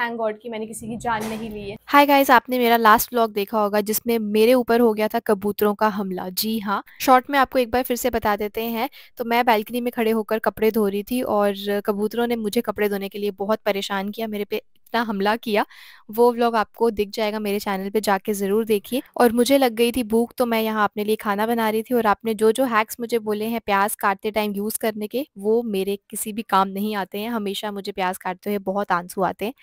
thank God कि मैंने किसी की जान नहीं ली है हाय गाइस आपने मेरा लास्ट व्लॉग देखा होगा जिसमें मेरे ऊपर हो गया था कबूतरों का हमला जी हाँ शॉर्ट में आपको एक बार फिर से बता देते हैं तो मैं बैल्कनी में खड़े होकर कपड़े धो रही थी और कबूतरों ने मुझे कपड़े धोने के लिए बहुत परेशान किया मेरे पे इतना हमला किया वो व्लॉग आपको दिख जाएगा मेरे चैनल पे जाके ज़रूर देखिए और मुझे लग गई थी भूख तो मैं यहाँ अपने लिए खाना बना रही थी और आपने जो जो हैक्स मुझे बोले हैं प्याज काटते टाइम यूज़ करने के वो मेरे किसी भी काम नहीं आते हैं हमेशा मुझे प्याज काटते हुए बहुत आंसू आते हैं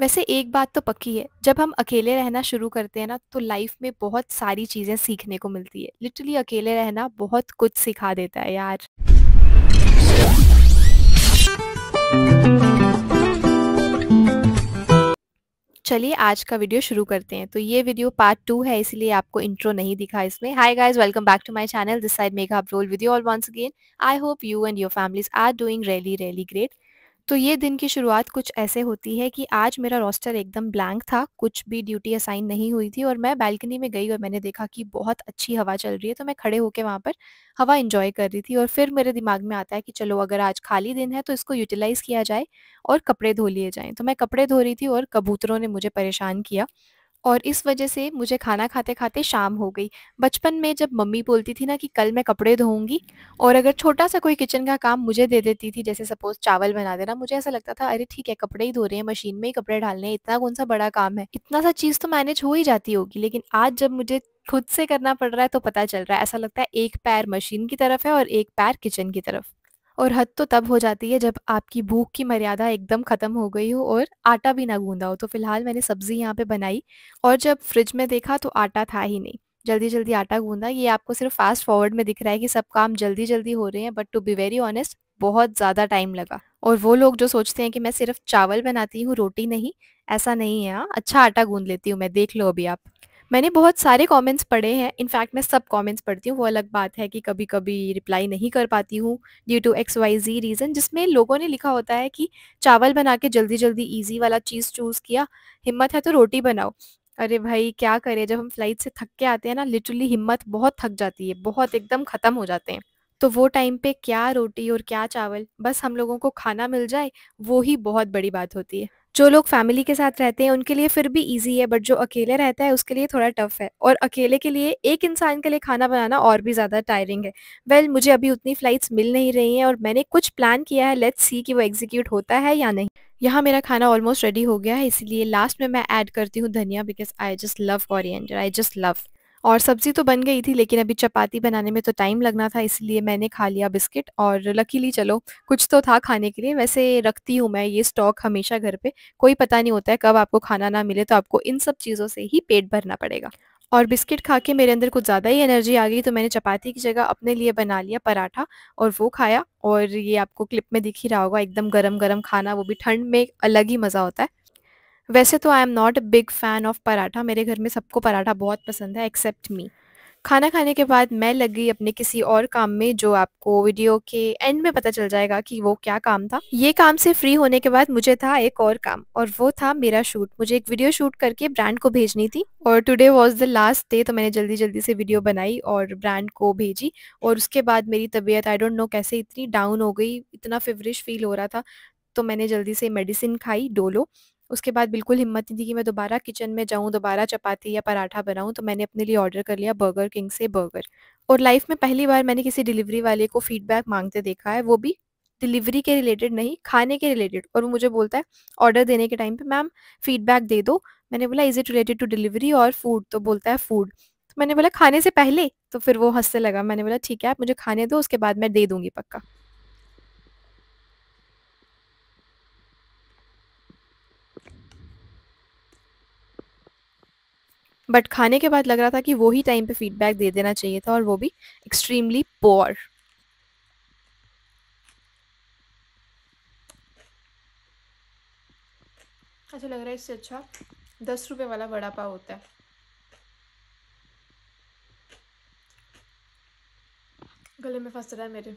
वैसे एक बात तो पक्की है जब हम अकेले रहना शुरू करते हैं ना तो लाइफ में बहुत सारी चीज़ें सीखने को मिलती है लिटरली अकेले रहना बहुत कुछ सिखा देता है यार चलिए आज का वीडियो शुरू करते हैं तो ये वीडियो पार्ट टू है इसलिए आपको इंट्रो नहीं दिखा इसमें hi guys welcome back to my channel this side Megha up roll with you all once again I hope you and your families are doing really really great तो ये दिन की शुरुआत कुछ ऐसे होती है कि आज मेरा रोस्टर एकदम ब्लैंक था कुछ भी ड्यूटी असाइन नहीं हुई थी और मैं बैल्कनी में गई और मैंने देखा कि बहुत अच्छी हवा चल रही है तो मैं खड़े होकर वहाँ पर हवा इंजॉय कर रही थी और फिर मेरे दिमाग में आता है कि चलो अगर आज खाली दिन है तो इसको यूटिलाइज़ किया जाए और कपड़े धो लिए जाएँ तो मैं कपड़े धो रही थी और कबूतरों ने मुझे परेशान किया और इस वजह से मुझे खाना खाते खाते शाम हो गई बचपन में जब मम्मी बोलती थी ना कि कल मैं कपड़े धोऊंगी और अगर छोटा सा कोई किचन का काम मुझे दे देती थी जैसे सपोज चावल बना देना मुझे ऐसा लगता था अरे ठीक है कपड़े ही धो रहे हैं मशीन में ही कपड़े डालने हैं इतना कौन सा बड़ा काम है इतना सा चीज़ तो मैनेज हो ही जाती होगी लेकिन आज जब मुझे खुद से करना पड़ रहा है तो पता चल रहा है ऐसा लगता है एक पैर मशीन की तरफ है और एक पैर किचन की तरफ और हद तो तब हो जाती है जब आपकी भूख की मर्यादा एकदम ख़त्म हो गई हो और आटा भी ना गूंदा हो तो फिलहाल मैंने सब्ज़ी यहाँ पे बनाई और जब फ्रिज में देखा तो आटा था ही नहीं जल्दी जल्दी आटा गूंदा ये आपको सिर्फ फास्ट फॉरवर्ड में दिख रहा है कि सब काम जल्दी जल्दी हो रहे हैं but to be very honest बहुत ज़्यादा टाइम लगा और वो लोग जो सोचते हैं कि मैं सिर्फ चावल बनाती हूँ रोटी नहीं ऐसा नहीं है हाँ, अच्छा आटा गूंद लेती हूँ मैं देख लो अभी आप मैंने बहुत सारे कमेंट्स पढ़े हैं इनफैक्ट मैं सब कमेंट्स पढ़ती हूँ वो अलग बात है कि कभी कभी रिप्लाई नहीं कर पाती हूँ due to X Y Z reason जिसमें लोगों ने लिखा होता है कि चावल बना के जल्दी जल्दी ईजी वाला चीज़ चूज़ किया हिम्मत है तो रोटी बनाओ अरे भाई क्या करें जब हम फ्लाइट से थक के आते हैं ना लिटरली हिम्मत बहुत थक जाती है बहुत एकदम ख़त्म हो जाते हैं तो वो टाइम पे क्या रोटी और क्या चावल बस हम लोगों को खाना मिल जाए वो ही बहुत बड़ी बात होती है जो लोग फैमिली के साथ रहते हैं उनके लिए फिर भी ईजी है बट जो अकेले रहता है उसके लिए थोड़ा टफ है और अकेले के लिए एक इंसान के लिए खाना बनाना और भी ज़्यादा टायरिंग है वेल well, मुझे अभी उतनी फ़्लाइट्स मिल नहीं रही हैं और मैंने कुछ प्लान किया है लेट्स सी कि वो एग्जीक्यूट होता है या नहीं यहाँ मेरा खाना ऑलमोस्ट रेडी हो गया है इसीलिए लास्ट में मैं ऐड करती हूँ धनिया because I just love coriander I just love और सब्ज़ी तो बन गई थी लेकिन अभी चपाती बनाने में तो टाइम लगना था इसलिए मैंने खा लिया बिस्किट और लकीली चलो कुछ तो था खाने के लिए वैसे रखती हूँ मैं ये स्टॉक हमेशा घर पे कोई पता नहीं होता है कब आपको खाना ना मिले तो आपको इन सब चीज़ों से ही पेट भरना पड़ेगा और बिस्किट खा के मेरे अंदर कुछ ज़्यादा ही एनर्जी आ गई तो मैंने चपाती की जगह अपने लिए बना लिया पराठा और वो खाया और ये आपको क्लिप में दिख ही रहा होगा एकदम गरम गरम खाना वो भी ठंड में अलग ही मज़ा होता है वैसे तो I am not a big fan of paratha मेरे घर में सबको पराठा बहुत पसंद है एक्सेप्ट मी खाना खाने के बाद मैं लग गई अपने किसी और काम में जो आपको वीडियो के एंड में पता चल जाएगा कि वो क्या काम था ये काम से फ्री होने के बाद मुझे था एक और काम और वो था मेरा शूट मुझे एक वीडियो शूट करके ब्रांड को भेजनी थी और today was the last day तो मैंने जल्दी जल्दी से वीडियो बनाई और ब्रांड को भेजी और उसके बाद मेरी तबीयत आई डोंट नो कैसे इतनी डाउन हो गई इतना फेवरिश फील हो रहा था तो मैंने जल्दी से मेडिसिन खाई डोलो उसके बाद बिल्कुल हिम्मत नहीं थी कि मैं दोबारा किचन में जाऊँ दोबारा चपाती या पराठा बनाऊँ तो मैंने अपने लिए ऑर्डर कर लिया बर्गर किंग से बर्गर और लाइफ में पहली बार मैंने किसी डिलीवरी वाले को फीडबैक मांगते देखा है वो भी डिलीवरी के रिलेटेड नहीं खाने के रिलेटेड और वो मुझे बोलता है ऑर्डर देने के टाइम पे मैम फीडबैक दे दो मैंने बोला is it related to delivery और फूड तो बोलता है फूड तो मैंने बोला खाने से पहले तो फिर वो हंसने लगा मैंने बोला ठीक है आप मुझे खाने दो उसके बाद मैं दे दूंगी पक्का बट खाने के बाद लग रहा था कि वो ही टाइम पे फीडबैक दे देना चाहिए था और वो भी एक्सट्रीमली पोअर अच्छा लग रहा है इससे अच्छा दस रुपए वाला वड़ा पाव होता है गले में फंस रहा है मेरे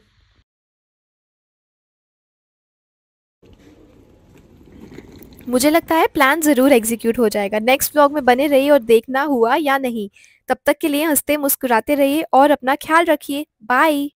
मुझे लगता है प्लान ज़रूर एग्जीक्यूट हो जाएगा नेक्स्ट ब्लॉग में बने रहिए और देखना हुआ या नहीं तब तक के लिए हंसते मुस्कुराते रहिए और अपना ख्याल रखिए बाय